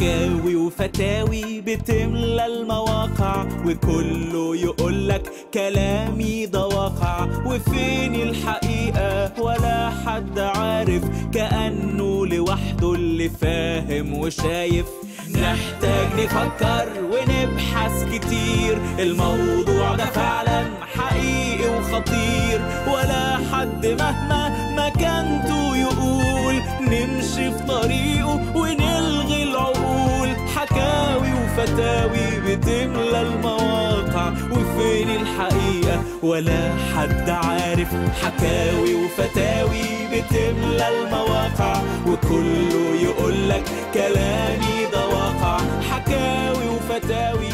شكاوي وفتاوي بتملى المواقع وكله يقولك كلامي ده واقع وفين الحقيقة ولا حد عارف كأنه لوحده اللي فاهم وشايف نحتاج نفكر ونبحث كتير الموضوع ده فعلا حقيقي وخطير ولا حد مهما مكانته يقول نمشي في طريقه ونلغي الفتاوي بتملى المواقع وفين الحقيقة ولا حد عارف حكاوي وفتاوي بتملى المواقع وكله يقولك كلامي ده واقع حكاوي وفتاوي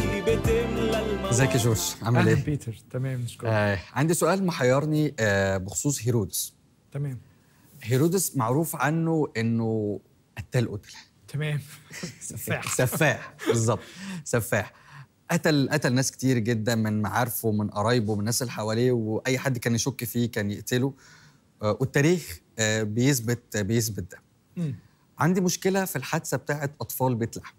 ازيك يا جورج عامل ايه؟ بيتر تمام نشكرك آه عندي سؤال محيرني آه بخصوص هيرودس تمام هيرودس معروف عنه انه قتال قتله تمام سفاح سفاح بالظبط سفاح قتل قتل ناس كتير جدا من معارفه من قرايبه من الناس اللي حواليه واي حد كان يشك فيه كان يقتله آه، والتاريخ آه، بيثبت آه، بيثبت ده م. عندي مشكله في الحادثه بتاعه اطفال بيت لحم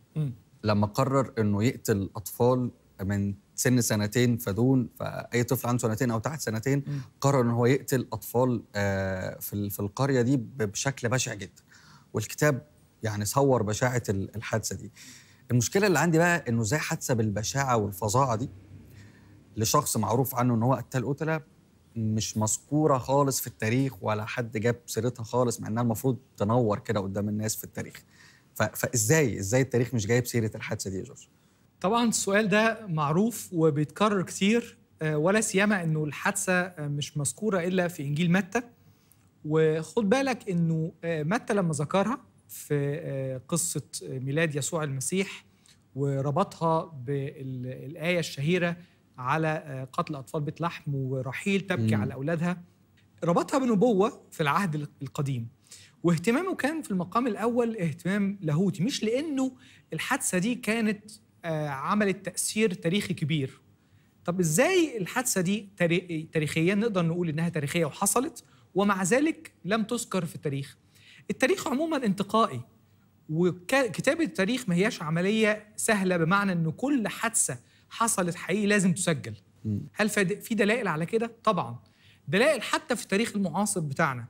لما قرر انه يقتل اطفال من سن سنتين فدون فاي طفل عنده سنتين او تحت سنتين م. قرر ان هو يقتل اطفال في القريه دي بشكل بشع جدا والكتاب يعني صور بشاعه الحادثه دي المشكله اللي عندي بقى انه ازاي حادثه بالبشاعه والفظاعه دي لشخص معروف عنه ان هو قتل قتله مش مذكوره خالص في التاريخ ولا حد جاب سيرتها خالص مع انها المفروض تنور كده قدام الناس في التاريخ فازاي ازاي التاريخ مش جايب سيره الحادثه دي يا جورج طبعا السؤال ده معروف وبيتكرر كتير آه، ولا سيما انه الحادثه آه، مش مذكوره الا في انجيل متى وخد بالك انه آه، متى لما ذكرها في آه، قصة ميلاد يسوع المسيح وربطها بالآية الشهيرة على آه، قتل أطفال بيت لحم ورحيل تبكي على أولادها ربطها بنبوة في العهد القديم واهتمامه كان في المقام الأول اهتمام لاهوتي مش لأنه الحادثة دي كانت آه، عملت تأثير تاريخي كبير طب إزاي الحادثة دي تاريخيا نقدر نقول إنها تاريخية وحصلت ومع ذلك لم تذكر في التاريخ التاريخ عموما انتقائي وكتابة التاريخ ما هياش عملية سهلة بمعنى أن كل حادثة حصلت حقيقي لازم تسجل هل في دلائل على كده؟ طبعا دلائل حتى في التاريخ المعاصر بتاعنا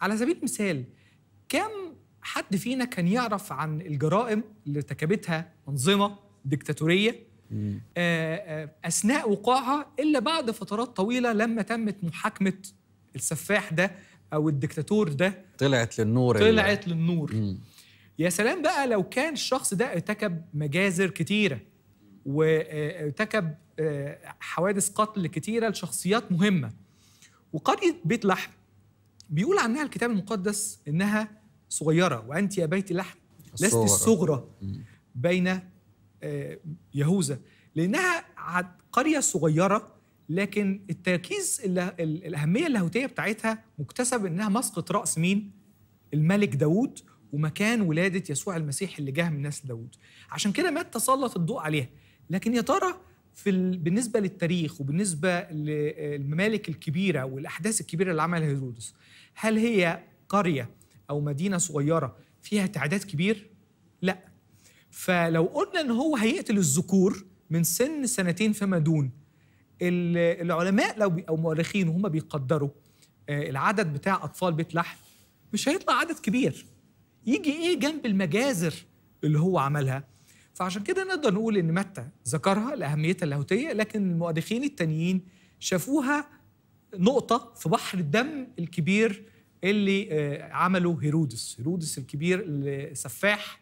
على سبيل المثال كم حد فينا كان يعرف عن الجرائم اللي ارتكبتها أنظمة ديكتاتورية آه، آه، أثناء وقوعها إلا بعد فترات طويلة لما تمت محاكمة السفاح ده او الدكتاتور ده طلعت للنور طلعت اللي... للنور م. يا سلام بقى لو كان الشخص ده ارتكب مجازر كتيره وارتكب آه، آه، حوادث قتل كتيره لشخصيات مهمه وقريه بيت لحم بيقول عنها الكتاب المقدس انها صغيره وانت يا بيت لحم لست الصغرى بين آه، يهوذا لانها قريه صغيره لكن التركيز اللي الاهميه اللاهوتيه بتاعتها مكتسب انها مسقط راس مين؟ الملك داوود ومكان ولاده يسوع المسيح اللي جه من نسل داوود عشان كده ما تسلط الضوء عليها لكن يا ترى في بالنسبه للتاريخ وبالنسبه للممالك الكبيره والاحداث الكبيره اللي عملها هيرودس هل هي قريه او مدينه صغيره فيها تعداد كبير؟ لا فلو قلنا ان هو هيقتل الذكور من سن سنتين فما دون العلماء لو بي او مؤرخين وهم بيقدروا آه، العدد بتاع اطفال بيت لحم مش هيطلع عدد كبير يجي ايه جنب المجازر اللي هو عملها فعشان كده نقدر نقول ان متى ذكرها لاهميتها اللاهوتيه لكن المؤرخين التانيين شافوها نقطه في بحر الدم الكبير اللي آه، عمله هيرودس هيرودس الكبير السفاح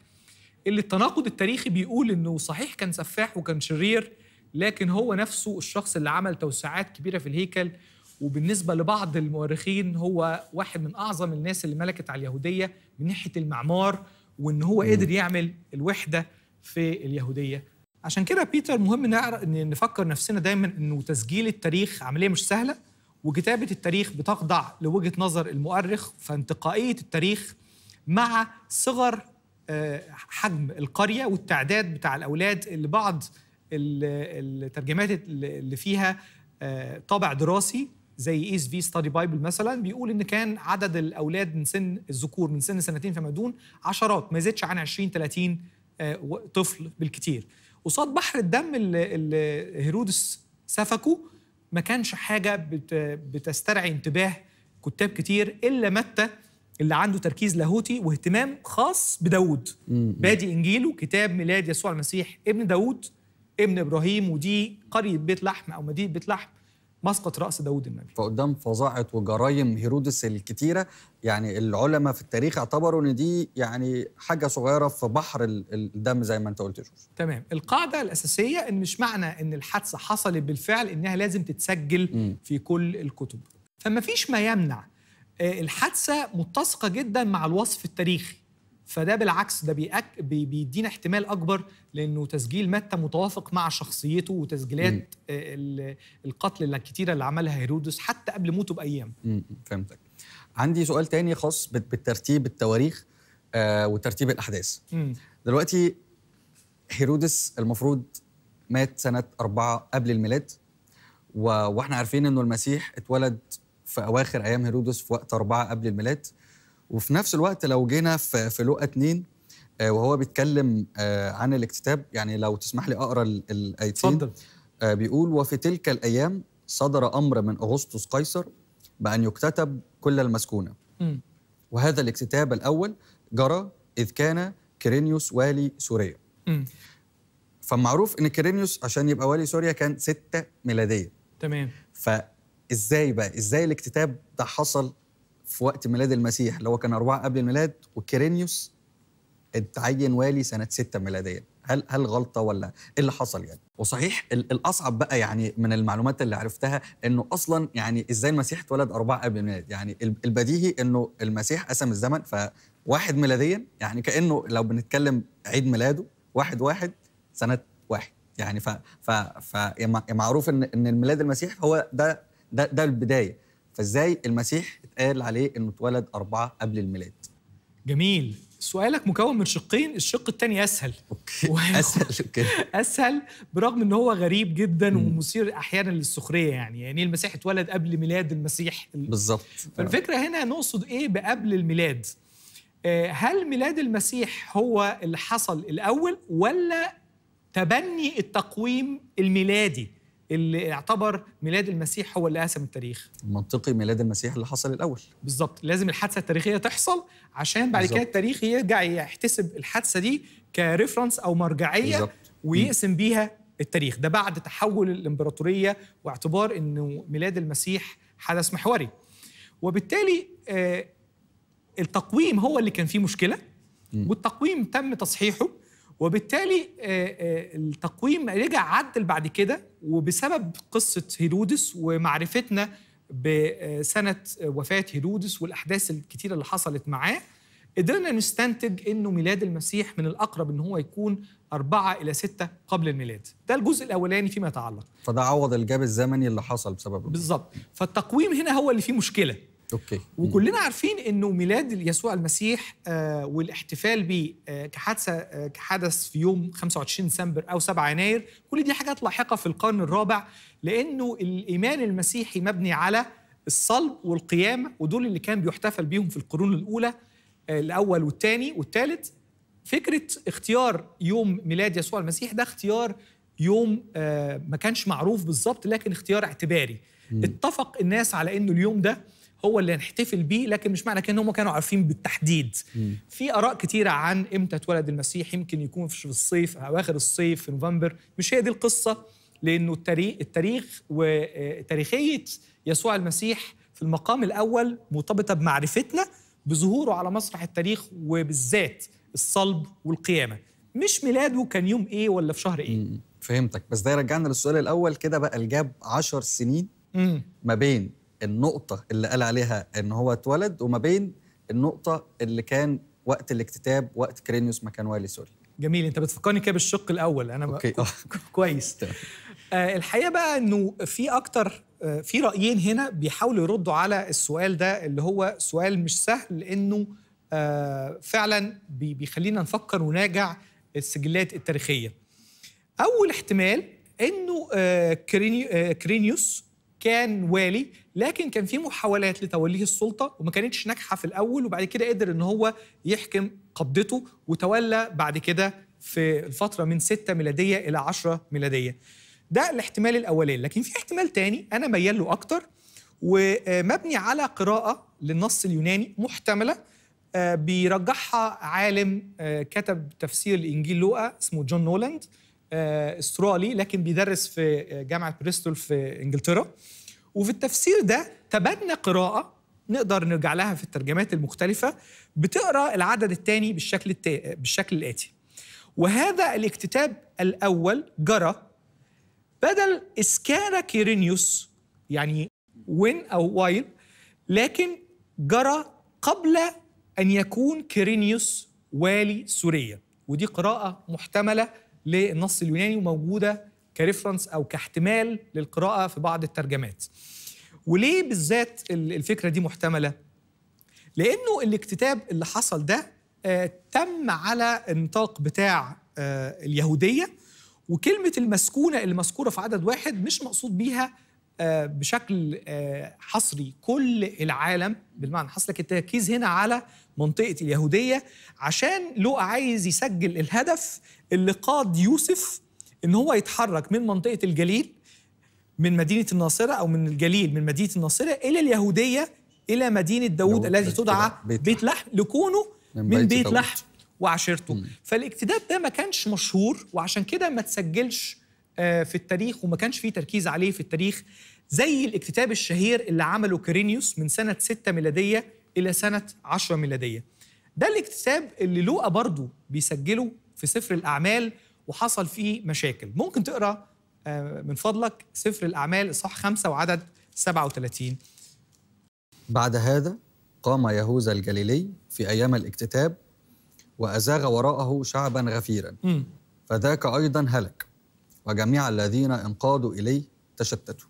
اللي التناقض التاريخي بيقول انه صحيح كان سفاح وكان شرير لكن هو نفسه الشخص اللي عمل توسعات كبيره في الهيكل وبالنسبه لبعض المؤرخين هو واحد من اعظم الناس اللي ملكت على اليهوديه من ناحيه المعمار وان هو قدر يعمل الوحده في اليهوديه عشان كده بيتر مهم نفكر نفسنا دايما انه تسجيل التاريخ عمليه مش سهله وكتابه التاريخ بتخضع لوجهه نظر المؤرخ فانتقائيه التاريخ مع صغر آه، حجم القريه والتعداد بتاع الاولاد اللي بعض الترجمات اللي فيها آه، طابع دراسي زي ايس في ستادي بايبل مثلا بيقول ان كان عدد الاولاد من سن الذكور من سن سنتين فما دون عشرات ما يزيدش عن 20 30 آه، طفل بالكتير قصاد بحر الدم اللي هيرودس سفكه ما كانش حاجه بتسترعي انتباه كتاب كتير الا متى اللي عنده تركيز لاهوتي واهتمام خاص بداود بادي انجيله كتاب ميلاد يسوع المسيح ابن داود ابن ابراهيم ودي قريه بيت لحم او مدينه بيت لحم مسقط راس داوود النبي فقدام فظائع وجرايم هيرودس الكتيره يعني العلماء في التاريخ اعتبروا ان دي يعني حاجه صغيره في بحر الدم زي ما انت قلت شوف تمام القاعده الاساسيه ان مش معنى ان الحادثه حصلت بالفعل انها لازم تتسجل م. في كل الكتب فما فيش ما يمنع آه، الحادثه متسقه جدا مع الوصف التاريخي فده بالعكس ده بيأك بيدينا احتمال اكبر لانه تسجيل متى متوافق مع شخصيته وتسجيلات آه، القتل الكتيره اللي عملها هيرودس حتى قبل موته بايام فهمتك عندي سؤال تاني خاص بالترتيب التواريخ آه وترتيب الاحداث م. دلوقتي هيرودس المفروض مات سنه أربعة قبل الميلاد و... واحنا عارفين انه المسيح اتولد في اواخر ايام هيرودس في وقت أربعة قبل الميلاد وفي نفس الوقت لو جينا في, في لقى اتنين آه، وهو بيتكلم آه، عن الاكتتاب يعني لو تسمح لي اقرا الايتين اتفضل آه، بيقول وفي تلك الايام صدر امر من اغسطس قيصر بان يكتتب كل المسكونه وهذا الاكتتاب الاول جرى اذ كان كيرينيوس والي سوريا فمعروف ان كيرينيوس عشان يبقى والي سوريا كان 6 ميلاديه تمام فازاي بقى ازاي الاكتتاب ده حصل في وقت ميلاد المسيح اللي هو كان أربعة قبل الميلاد وكيرينيوس اتعين والي سنة ستة ميلادية هل هل غلطه ولا ايه اللي حصل يعني وصحيح الاصعب بقى يعني من المعلومات اللي عرفتها انه اصلا يعني ازاي المسيح اتولد أربعة قبل الميلاد يعني البديهي انه المسيح قسم الزمن فواحد ميلاديا يعني كانه لو بنتكلم عيد ميلاده واحد واحد سنه واحد يعني ف ف ف معروف ان ان الميلاد المسيح هو ده ده ده البدايه فازاي المسيح اتقال عليه انه اتولد أربعة قبل الميلاد جميل سؤالك مكون من شقين الشق الثاني اسهل أوكي. اسهل كده اسهل برغم ان هو غريب جدا م. ومثير احيانا للسخريه يعني يعني إيه المسيح اتولد قبل ميلاد المسيح بالظبط فالفكره هنا نقصد ايه بقبل الميلاد آه، هل ميلاد المسيح هو اللي حصل الاول ولا تبني التقويم الميلادي اللي اعتبر ميلاد المسيح هو اللي قسم التاريخ منطقي ميلاد المسيح اللي حصل الاول بالظبط لازم الحادثه التاريخيه تحصل عشان بعد كده التاريخ يرجع يحتسب الحادثه دي كريفرنس او مرجعيه بالزبط. ويقسم بيها التاريخ ده بعد تحول الامبراطوريه واعتبار انه ميلاد المسيح حدث محوري وبالتالي آه التقويم هو اللي كان فيه مشكله والتقويم تم تصحيحه وبالتالي آه، آه، التقويم رجع عدل بعد كده وبسبب قصه هيرودس ومعرفتنا بسنه وفاه هيرودس والاحداث الكتيره اللي حصلت معاه قدرنا نستنتج انه ميلاد المسيح من الاقرب ان هو يكون أربعة إلى ستة قبل الميلاد ده الجزء الأولاني فيما يتعلق فده عوض الجاب الزمني اللي حصل بسببه بالظبط فالتقويم هنا هو اللي فيه مشكلة اوكي وكلنا عارفين انه ميلاد يسوع المسيح آه، والاحتفال به آه، كحادثه آه، كحدث في يوم 25 ديسمبر او 7 يناير كل دي حاجات لاحقه في القرن الرابع لانه الايمان المسيحي مبني على الصلب والقيامه ودول اللي كان بيحتفل بيهم في القرون الاولى الاول والثاني والثالث فكره اختيار يوم ميلاد يسوع المسيح ده اختيار يوم ما كانش معروف بالظبط لكن اختيار اعتباري اتفق الناس على انه اليوم ده هو اللي هنحتفل بيه لكن مش معنى كده ان هم كانوا عارفين بالتحديد في اراء كتيره عن امتى اتولد المسيح يمكن يكون في الصيف اواخر الصيف في نوفمبر مش هي دي القصه لانه التاريخ التاريخ آه، وتاريخيه يسوع المسيح في المقام الاول مرتبطه بمعرفتنا بظهوره على مسرح التاريخ وبالذات الصلب والقيامه مش ميلاده كان يوم ايه ولا في شهر ايه فهمتك بس ده يرجعنا للسؤال الاول كده بقى الجاب 10 سنين مم. ما بين النقطه اللي قال عليها ان هو اتولد وما بين النقطه اللي كان وقت الاكتتاب وقت كرينيوس ما كان والي سوري جميل انت بتفكرني كده بالشق الاول انا أوكي. كويس آه الحقيقه بقى انه في اكتر آه في رايين هنا بيحاولوا يردوا على السؤال ده اللي هو سؤال مش سهل لانه آه فعلا بي بيخلينا نفكر ونراجع السجلات التاريخيه اول احتمال انه آه, آه، كرينيوس كان والي لكن كان في محاولات لتوليه السلطه وما كانتش ناجحه في الاول وبعد كده قدر ان هو يحكم قبضته وتولى بعد كده في الفتره من 6 ميلاديه الى 10 ميلاديه ده الاحتمال الاولاني لكن في احتمال تاني انا ميال له اكتر ومبني على قراءه للنص اليوناني محتمله آه، بيرجحها عالم آه، كتب تفسير الانجيل لوقا اسمه جون نولاند آه، استرالي لكن بيدرس في آه، جامعه بريستول في انجلترا وفي التفسير ده تبنى قراءه نقدر نرجع لها في الترجمات المختلفه بتقرا العدد الثاني بالشكل التا... بالشكل الاتي وهذا الاكتتاب الاول جرى بدل اسكان كيرينيوس يعني وين او وايل لكن جرى قبل ان يكون كيرينيوس والي سوريا ودي قراءه محتمله للنص اليوناني وموجوده كريفرنس او كاحتمال للقراءه في بعض الترجمات. وليه بالذات الفكره دي محتمله؟ لانه الاكتتاب اللي حصل ده آه تم على النطاق بتاع آه اليهوديه وكلمه المسكونه اللي مذكوره في عدد واحد مش مقصود بيها آه، بشكل آه، حصري كل العالم بالمعنى حصل لك التركيز هنا على منطقه اليهوديه عشان لو عايز يسجل الهدف اللي قاد يوسف ان هو يتحرك من منطقه الجليل من مدينه الناصره او من الجليل من مدينه الناصره الى اليهوديه الى مدينه داوود التي تدعى بيت, بيت لحم لكونه من, من بيت, بيت لحم وعشيرته فالاكتداب ده ما كانش مشهور وعشان كده ما تسجلش آه، في التاريخ وما كانش فيه تركيز عليه في التاريخ زي الاكتتاب الشهير اللي عمله كرينيوس من سنة 6 ميلادية إلى سنة 10 ميلادية ده الاكتتاب اللي لوقا برضه بيسجله في سفر الأعمال وحصل فيه مشاكل ممكن تقرأ آه، من فضلك سفر الأعمال إصحاح 5 وعدد 37 بعد هذا قام يهوذا الجليلي في أيام الاكتتاب وأزاغ وراءه شعبا غفيرا فذاك أيضا هلك وجميع الذين انقادوا إليه تشتتوا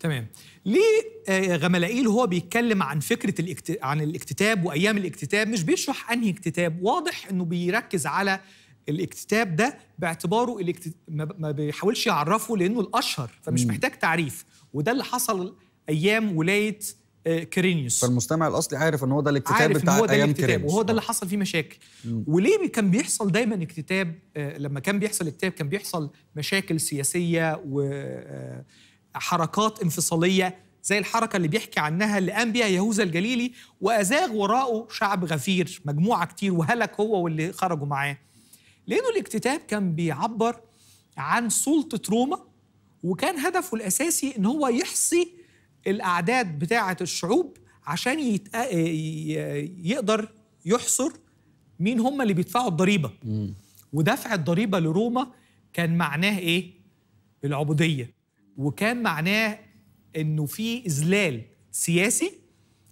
تمام ليه آه، غملائيل هو بيتكلم عن فكره الاكت... عن الاكتتاب وايام الاكتتاب مش بيشرح انهي اكتتاب واضح انه بيركز على الاكتتاب ده باعتباره الاكت... ما بيحاولش يعرفه لانه الاشهر فمش محتاج تعريف وده اللي حصل ايام ولايه آه، كيرينيوس فالمستمع الاصلي عارف ان هو ده الاكتتاب بتاع هو ده ايام كيرينيوس وهو ده اللي حصل فيه مشاكل وليه كان بيحصل دايما اكتتاب آه، لما كان بيحصل اكتتاب كان بيحصل مشاكل سياسيه وحركات آه، انفصاليه زي الحركه اللي بيحكي عنها اللي قام بيها يهوذا الجليلي وازاغ وراءه شعب غفير مجموعه كتير وهلك هو واللي خرجوا معاه لانه الاكتتاب كان بيعبر عن سلطه روما وكان هدفه الاساسي ان هو يحصي الاعداد بتاعه الشعوب عشان يتق... آه، يقدر يحصر مين هم اللي بيدفعوا الضريبه ودفع الضريبه لروما كان معناه ايه العبوديه وكان معناه انه في اذلال سياسي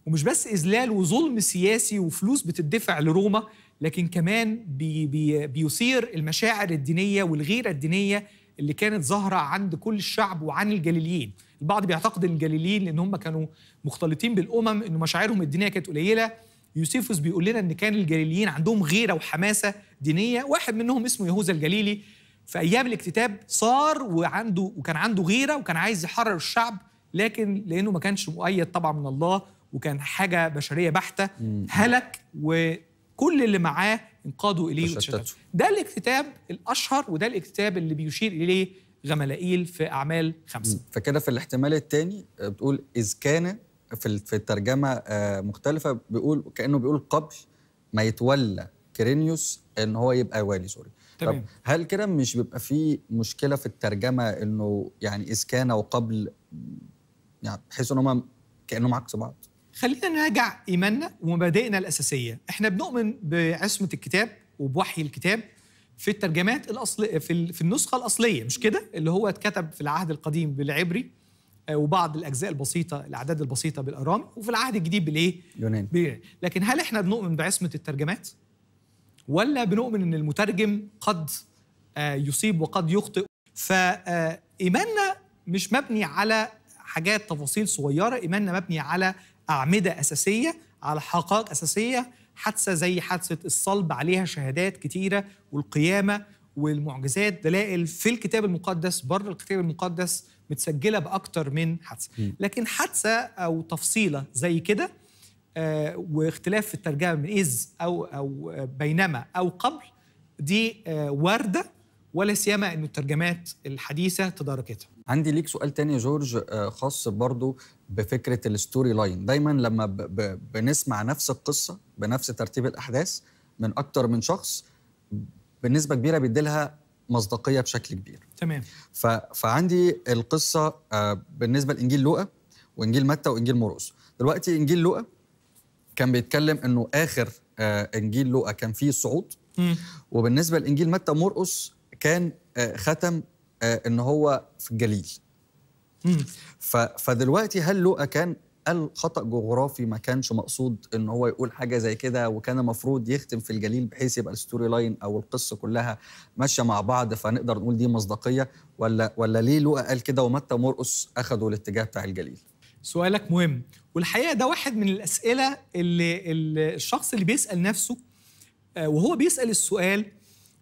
ومش بس اذلال وظلم سياسي وفلوس بتدفع لروما لكن كمان بي بي بيثير المشاعر الدينيه والغيره الدينيه اللي كانت ظاهره عند كل الشعب وعن الجليليين البعض بيعتقد ان الجليليين لان هم كانوا مختلطين بالامم انه مشاعرهم الدينيه كانت قليله يوسيفوس بيقول لنا ان كان الجليليين عندهم غيره وحماسه دينيه واحد منهم اسمه يهوذا الجليلي في ايام الاكتتاب صار وعنده وكان عنده غيره وكان عايز يحرر الشعب لكن لانه ما كانش مؤيد طبعا من الله وكان حاجه بشريه بحته هلك وكل اللي معاه انقادوا اليه وتشتتوا ده الاكتتاب الاشهر وده الاكتتاب اللي بيشير اليه غملائيل في أعمال خمسة فكده في الاحتمال الثاني آه، بتقول إذ كان في في الترجمة آه، مختلفة بيقول كأنه بيقول قبل ما يتولى كيرينيوس ان هو يبقى والي سوري تمام. طب هل كده مش بيبقى في مشكله في الترجمه انه يعني اذ كان وقبل يعني بحيث ان هم كانهم عكس بعض خلينا نراجع ايماننا ومبادئنا الاساسيه احنا بنؤمن بعصمه الكتاب وبوحي الكتاب في الترجمات الأصل في, في النسخة الأصلية مش كده اللي هو اتكتب في العهد القديم بالعبري آه، وبعض الأجزاء البسيطة الأعداد البسيطة بالأرامي وفي العهد الجديد بالإيه؟ يوناني لكن هل إحنا بنؤمن بعصمة الترجمات؟ ولا بنؤمن إن المترجم قد آه، يصيب وقد يخطئ فإيماننا آه، مش مبني على حاجات تفاصيل صغيرة إيماننا مبني على أعمدة أساسية على حقائق أساسية حادثه زي حادثه الصلب عليها شهادات كتيره والقيامه والمعجزات دلائل في الكتاب المقدس بره الكتاب المقدس متسجله باكتر من حادثه لكن حادثه او تفصيله زي كده آه، واختلاف في الترجمه من اذ او او بينما او قبل دي آه، وارده ولا سيما انه الترجمات الحديثه تداركتها عندي ليك سؤال تاني يا جورج آه، خاص برضو بفكره الستوري لاين دايما لما بنسمع نفس القصه بنفس ترتيب الاحداث من اكتر من شخص بنسبه كبيره بيديلها مصداقيه بشكل كبير تمام ف... فعندي القصه آه، بالنسبه لانجيل لوقا وانجيل متى وانجيل مرقس دلوقتي انجيل لوقا كان بيتكلم انه اخر آه، انجيل لوقا كان فيه الصعود وبالنسبه لانجيل متى مرقس كان آه، ختم آه، ان هو في الجليل فدلوقتي هل لؤى كان قال خطا جغرافي ما كانش مقصود ان هو يقول حاجه زي كده وكان المفروض يختم في الجليل بحيث يبقى الستوري لاين او القصه كلها ماشيه مع بعض فنقدر نقول دي مصداقيه ولا ولا ليه لؤى قال كده ومتى مرقص اخذوا الاتجاه بتاع الجليل سؤالك مهم والحقيقه ده واحد من الاسئله اللي الشخص اللي بيسال نفسه آه، وهو بيسال السؤال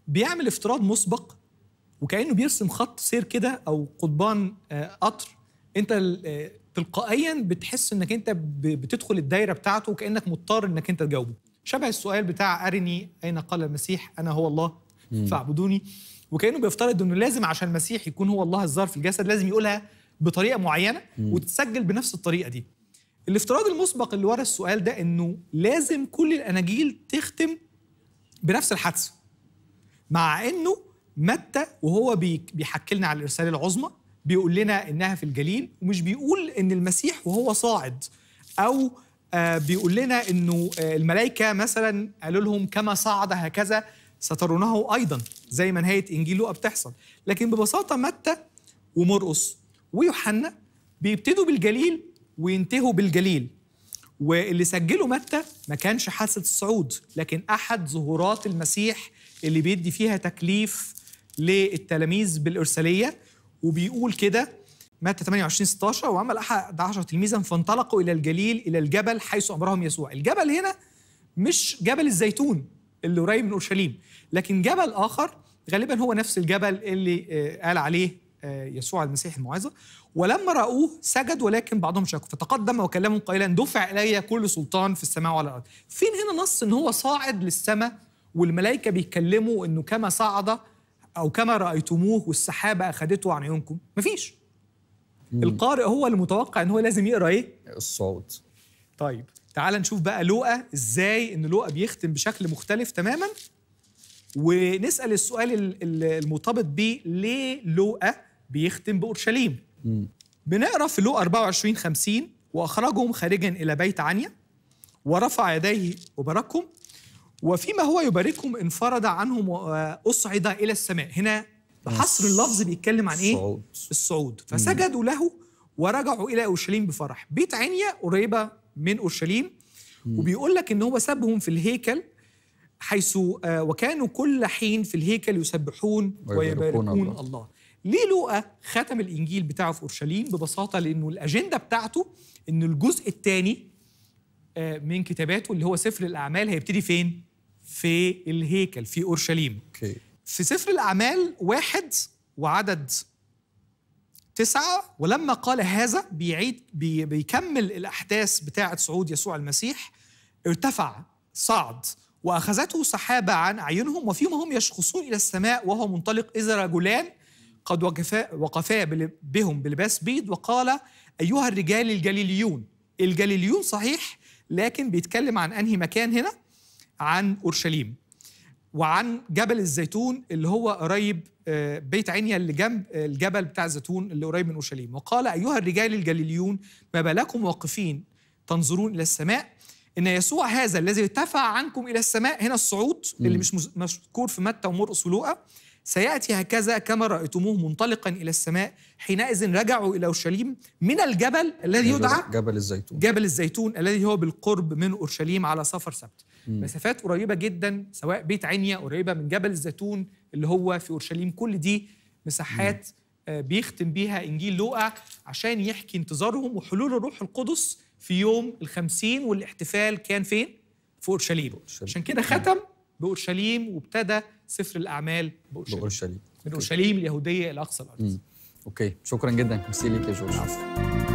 بيعمل افتراض مسبق وكانه بيرسم خط سير كده او قضبان آه، قطر انت آه، تلقائيا بتحس انك انت بتدخل الدايره بتاعته وكانك مضطر انك انت تجاوبه شبه السؤال بتاع ارني اين قال المسيح انا هو الله فاعبدوني وكانه بيفترض انه لازم عشان المسيح يكون هو الله الظاهر في الجسد لازم يقولها بطريقه معينه وتتسجل بنفس الطريقه دي الافتراض المسبق اللي ورا السؤال ده انه لازم كل الاناجيل تختم بنفس الحدث مع انه متى وهو بيحكي لنا على الارسال العظمى بيقول لنا انها في الجليل ومش بيقول ان المسيح وهو صاعد او آه، بيقول لنا انه آه، الملائكه مثلا قالوا لهم كما صعد هكذا سترونه ايضا زي ما نهايه انجيل لوقا بتحصل لكن ببساطه متى ومرقص ويوحنا بيبتدوا بالجليل وينتهوا بالجليل واللي سجله متى ما كانش حادثه الصعود لكن احد ظهورات المسيح اللي بيدي فيها تكليف للتلاميذ بالإرسالية وبيقول كده متى 28 16 وعمل أحد عشر تلميذا فانطلقوا إلى الجليل إلى الجبل حيث أمرهم يسوع الجبل هنا مش جبل الزيتون اللي قريب من أورشليم لكن جبل آخر غالبا هو نفس الجبل اللي آه، قال عليه آه، يسوع المسيح الموعظة ولما رأوه سجد ولكن بعضهم شكوا فتقدم وكلمهم قائلا دفع إلي كل سلطان في السماء وعلى الأرض فين هنا نص إن هو صاعد للسماء والملائكه بيتكلموا انه كما صعد او كما رايتموه والسحابه اخذته عن عيونكم مفيش مم. القارئ هو المتوقع ان هو لازم يقرا ايه الصوت طيب تعال نشوف بقى لوقا ازاي ان لوقا بيختم بشكل مختلف تماما ونسال السؤال المرتبط بيه ليه لوقا بيختم باورشليم بنقرا في لوقا 24 50 واخرجهم خارجا الى بيت عنيا ورفع يديه وباركهم وفيما هو يباركهم انفرد عنهم واصعد آه، الى السماء هنا بحصر اللفظ بيتكلم عن ايه الصعود, الصعود. فسجدوا له ورجعوا الى اورشليم بفرح بيت عينيا قريبه من اورشليم وبيقول لك ان هو سابهم في الهيكل حيث آه، وكانوا كل حين في الهيكل يسبحون ويباركون الله. الله ليه لوقا ختم الانجيل بتاعه في اورشليم ببساطه لانه الاجنده بتاعته ان الجزء الثاني آه، من كتاباته اللي هو سفر الاعمال هيبتدي فين في الهيكل في اورشليم okay. في سفر الاعمال واحد وعدد تسعة ولما قال هذا بيعيد بي بيكمل الأحداث بتاعة صعود يسوع المسيح ارتفع صعد وأخذته سحابة عن أعينهم وفيما هم يشخصون إلى السماء وهو منطلق إذا رجلان قد وقفا, وقفا بهم بلباس بيض وقال أيها الرجال الجليليون الجليليون صحيح لكن بيتكلم عن انهي مكان هنا عن اورشليم وعن جبل الزيتون اللي هو قريب آه، بيت عينيا اللي جنب آه، الجبل بتاع الزيتون اللي قريب من اورشليم وقال ايها الرجال الجليليون ما بالكم واقفين تنظرون الى السماء ان يسوع هذا الذي ارتفع عنكم الى السماء هنا الصعود اللي مش مذكور في متى ومرقس ولوقا سيأتي هكذا كما رأيتموه منطلقا إلى السماء حينئذ رجعوا إلى أورشليم من الجبل الذي يدعى جبل الزيتون جبل الزيتون الذي هو بالقرب من أورشليم على سفر سبت مم. مسافات قريبة جدا سواء بيت عينيا قريبة من جبل الزيتون اللي هو في أورشليم كل دي مساحات مم. آه، بيختم بيها إنجيل لوقا عشان يحكي انتظارهم وحلول الروح القدس في يوم الخمسين والاحتفال كان فين؟ في أورشليم عشان كده ختم باورشليم وابتدى سفر الاعمال باورشليم باورشليم من اورشليم اليهوديه الى اقصى الارض. اوكي شكرا جدا ميرسي ليك يا جورج. عفو.